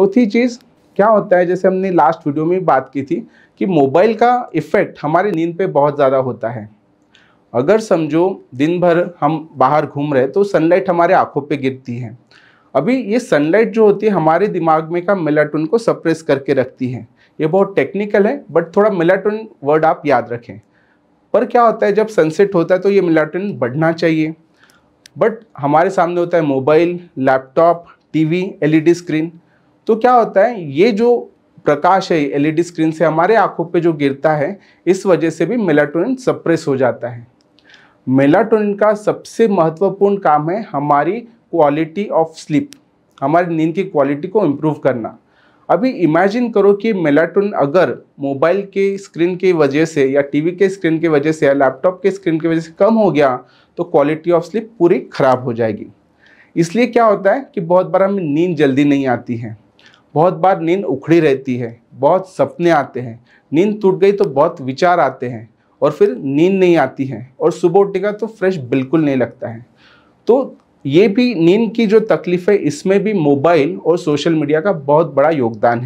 चौथी चीज़ क्या होता है जैसे हमने लास्ट वीडियो में बात की थी कि मोबाइल का इफ़ेक्ट हमारी नींद पे बहुत ज़्यादा होता है अगर समझो दिन भर हम बाहर घूम रहे तो सनलाइट हमारे आँखों पे गिरती है अभी ये सनलाइट जो होती है हमारे दिमाग में का मेलाटोन को सप्रेस करके रखती है ये बहुत टेक्निकल है बट थोड़ा मेलाटोन वर्ड आप याद रखें पर क्या होता है जब सनसेट होता है तो ये मेलाटोन बढ़ना चाहिए बट हमारे सामने होता है mobile laptop TV LED screen तो क्या होता है ये जो प्रकाश है एलईडी स्क्रीन e से हमारे आंखों पे जो गिरता है इस वजह से भी मेलाटोनिन सप्रेस हो जाता है मेलाटोनिन का सबसे महत्वपूर्ण काम है हमारी क्वालिटी ऑफ स्लीप हमारी नींद की क्वालिटी को इम्प्रूव करना अभी इमेजिन करो कि मेलाटोन अगर मोबाइल के स्क्रीन की वजह से या टीवी के स्क्रीन की वजह से या लैपटॉप के स्क्रीन की वजह से कम हो गया तो क्वालिटी ऑफ स्लीप पूरी ख़राब हो जाएगी इसलिए क्या होता है कि बहुत बार हमें नींद जल्दी नहीं आती है बहुत बार नींद उखड़ी रहती है बहुत सपने आते हैं नींद टूट गई तो बहुत विचार आते हैं और फिर नींद नहीं आती है और सुबह का तो फ्रेश बिल्कुल नहीं लगता है तो ये भी नींद की जो तकलीफ़ है इसमें भी मोबाइल और सोशल मीडिया का बहुत बड़ा योगदान है